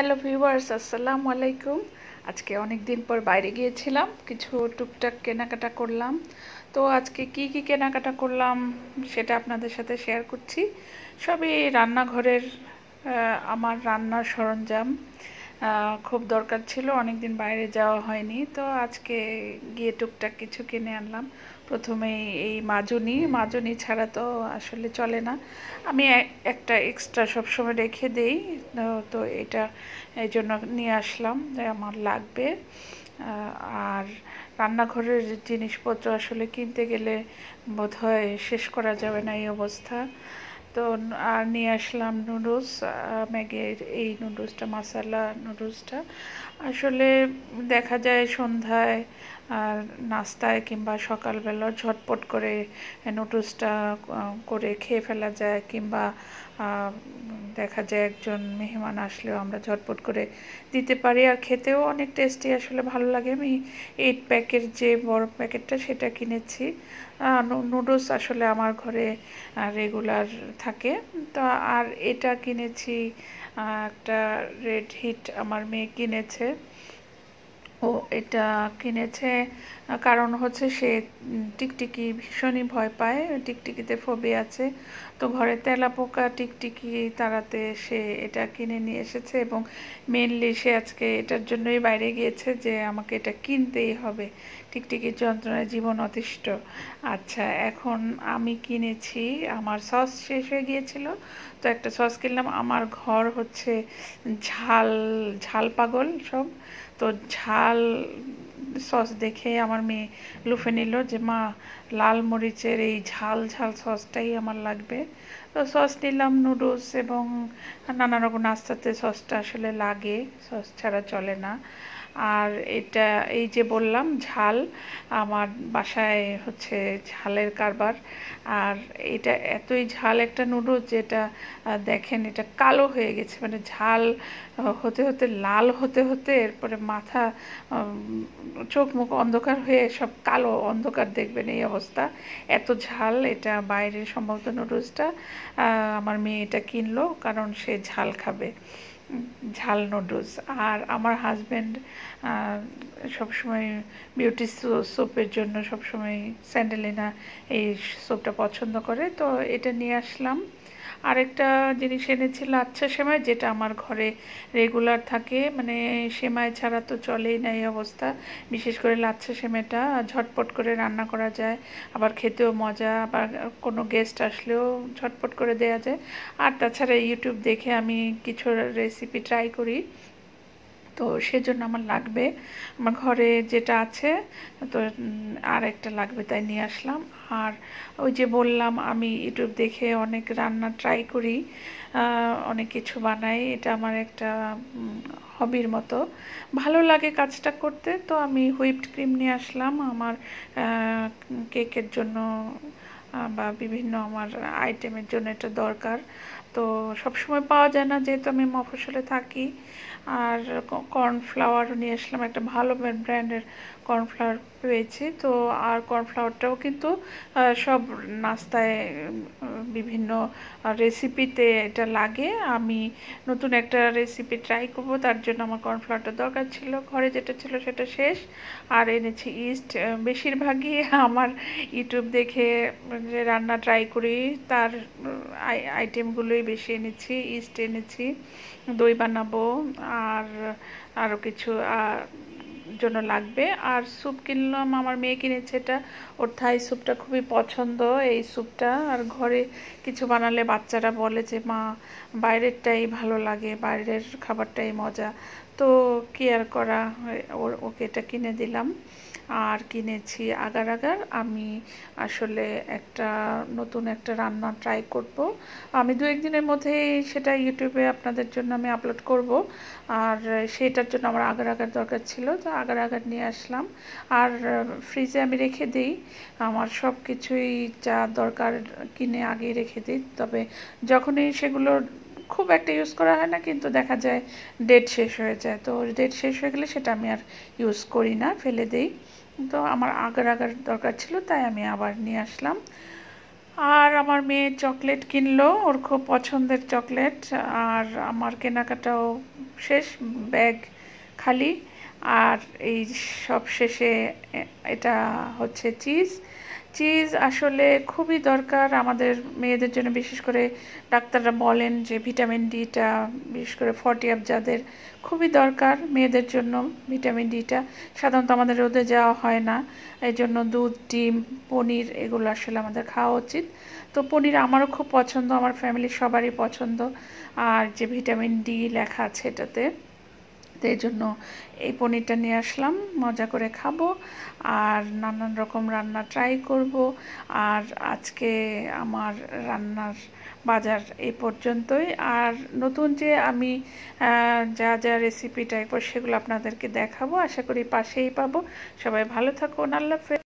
hello viewers আসসালামু আলাইকুম আজকে অনেক দিন পর বাইরে গিয়েছিলাম কিছু টুকটাক কেনাকাটা করলাম তো আজকে কি কি কেনাকাটা করলাম সেটা আপনাদের সাথে শেয়ার করছি সবই রান্নাঘরের আমার রান্নার সরঞ্জাম খুব দরকার ছিল অনেক দিন বাইরে যাওয়া হয়নি তো আজকে গিয়ে টুকটাক কিছু কিনে আনলাম প্রথমে এই মাজুনি মাজুনি ছাড়া তো আসলে চলে না আমি একটা এক্সট্রা সবসময় রেখে দেই তো এটা এই জন্য নিয়ে আসলাম আমার লাগবে আর রান্নাঘরের জিনিসপত্র আসলে কিনতে গেলে বোধহয় শেষ করা যাবে না এই অবস্থা তো আর নিয়ে আসলাম নুডলস ম্যাগির এই নুডলসটা মশালা নুডলসটা আসলে দেখা যায় সন্ধ্যায় আর নাস্তায় কিংবা সকালবেলা ঝটপট করে নুডলসটা করে খেয়ে ফেলা যায় কিংবা দেখা যায় একজন মেহমান আসলেও আমরা ঝটপট করে দিতে পারি আর খেতেও অনেক টেস্টি আসলে ভালো লাগে আমি এইট প্যাকের যে বড় প্যাকেটটা সেটা কিনেছি নুডলস আসলে আমার ঘরে রেগুলার থাকে তো আর এটা কিনেছি একটা রেড হিট আমার মেয়ে কিনেছে ও এটা কিনেছে কারণ হচ্ছে সে টিকটিকি ভীষণই ভয় পায় টিকটিকিতে ফোবি আছে তো ঘরে তেলাপোকা টিকটিকি তাড়াতে সে এটা কিনে নিয়ে এসেছে এবং মেনলি সে আজকে এটার জন্যই বাইরে গিয়েছে যে আমাকে এটা কিনতেই হবে টিকটিকির যন্ত্রণায় জীবন অতিষ্ঠ আচ্ছা এখন আমি কিনেছি আমার সস শেষ হয়ে গিয়েছিল তো একটা সস কিনলাম আমার ঘর হচ্ছে ঝাল ঝাল পাগল সব তো ঝাল সস দেখে আমার মেয়ে লুফে নিল যে মা লাল মরিচের এই ঝাল ঝাল সসটাই আমার লাগবে তো সস নিলাম নুডলস এবং নানা রকম নাস্তাতে সসটা আসলে লাগে সস ছাড়া চলে না আর এটা এই যে বললাম ঝাল আমার বাসায় হচ্ছে ঝালের কারবার আর এটা এতই ঝাল একটা নুডুলস যেটা দেখেন এটা কালো হয়ে গেছে মানে ঝাল হতে হতে লাল হতে হতে এরপরে মাথা চোখ মুখ অন্ধকার হয়ে সব কালো অন্ধকার দেখবেন এই অবস্থা এত ঝাল এটা বাইরের সম্ভবত নুডলসটা আমার মেয়ে এটা কিনলো কারণ সে ঝাল খাবে ঝাল নুডলস আর আমার হাজব্যান্ড সবসময় বিউটি সোপের জন্য সবসময় স্যান্ডেলিনা এই সোপটা পছন্দ করে তো এটা নিয়ে আসলাম আরেকটা জিনিস এনেছি লাচ্ছা সেমাই যেটা আমার ঘরে রেগুলার থাকে মানে সেমাই ছাড়া তো চলেই না এই অবস্থা বিশেষ করে লাচ্ছা সেমাইটা ঝটপট করে রান্না করা যায় আবার খেতেও মজা আবার কোনো গেস্ট আসলেও ঝটপট করে দেওয়া যায় আর তাছাড়া ইউটিউব দেখে আমি কিছু রেসিপি ট্রাই করি তো সেজন্য আমার লাগবে আমার ঘরে যেটা আছে তো আর একটা লাগবে তাই নিয়ে আসলাম আর ওই যে বললাম আমি ইউটিউব দেখে অনেক রান্না ট্রাই করি অনেক কিছু বানাই এটা আমার একটা হবির মতো ভালো লাগে কাজটা করতে তো আমি হুইপড ক্রিম নিয়ে আসলাম আমার কেকের জন্য বা বিভিন্ন আমার আইটেমের জন্য এটা দরকার তো সবসময় পাওয়া যায় না যেহেতু আমি মফসলে থাকি আর কর্নফ্লাওয়ারও নিয়ে আসলাম একটা ভালো ব্র্যান্ডের কর্নফ্লাওয়ার পেয়েছি তো আর কর্নফ্লাওয়ারটাও কিন্তু সব নাস্তায় বিভিন্ন রেসিপিতে এটা লাগে আমি নতুন একটা রেসিপি ট্রাই করব তার জন্য আমার কর্নফ্লাওয়ারটা দরকার ছিল ঘরে যেটা ছিল সেটা শেষ আর এনেছি ইস্ট বেশিরভাগই আমার ইউটিউব দেখে যে রান্না ট্রাই করি তার আইটেমগুলোই বেশি এনেছি ইস্ট এনেছি দই বানাবো আর আরও কিছু জন্য লাগবে আর স্যুপ কিনলাম আমার মেয়ে কিনেছে এটা ওর থাই স্যুপটা খুবই পছন্দ এই স্যুপটা আর ঘরে কিছু বানালে বাচ্চারা বলে যে মা বাইরেরটাই ভালো লাগে বাইরের খাবারটাই মজা তো কি আর করা ওর ওকে এটা কিনে দিলাম আর কিনেছি আগার আগার আমি আসলে একটা নতুন একটা রান্না ট্রাই করব আমি দু একদিনের মধ্যেই সেটা ইউটিউবে আপনাদের জন্য আমি আপলোড করব আর সেটার জন্য আমার আগার আগার দরকার ছিল তো আগার আগার নিয়ে আসলাম আর ফ্রিজে আমি রেখে দিই আমার সব কিছুই যা দরকার কিনে আগেই রেখে দিই তবে যখনই সেগুলোর খুব একটা ইউজ করা হয় না কিন্তু দেখা যায় ডেট শেষ হয়ে যায় তো ডেট শেষ হয়ে গেলে সেটা আমি আর ইউজ করি না ফেলে দেই তো আমার আগার আগার দরকার ছিল তাই আমি আবার নিয়ে আসলাম আর আমার মেয়ে চকলেট কিনলো ওর খুব পছন্দের চকলেট আর আমার কেনাকাটাও শেষ ব্যাগ খালি আর এই সব শেষে এটা হচ্ছে চিজ চিজ আসলে খুবই দরকার আমাদের মেয়েদের জন্য বিশেষ করে ডাক্তাররা বলেন যে ভিটামিন ডিটা বিশেষ করে ফর্টি আপ যাদের খুবই দরকার মেয়েদের জন্য ভিটামিন ডিটা সাধারণত আমাদের রোদে যাওয়া হয় না এই জন্য দুধ ডিম পনির এগুলো আসলে আমাদের খাওয়া উচিত তো পনির আমারও খুব পছন্দ আমার ফ্যামিলির সবারই পছন্দ আর যে ভিটামিন ডি লেখা আছে এটাতে তো এই জন্য এই পনিরটা নিয়ে আসলাম মজা করে খাবো আর নানান রকম রান্না ট্রাই করব আর আজকে আমার রান্নার বাজার এই পর্যন্তই আর নতুন যে আমি যা যা রেসিপি ট্রাই করবো সেগুলো আপনাদেরকে দেখাবো আশা করি পাশেই পাবো সবাই ভালো থাকুন আল্লাহ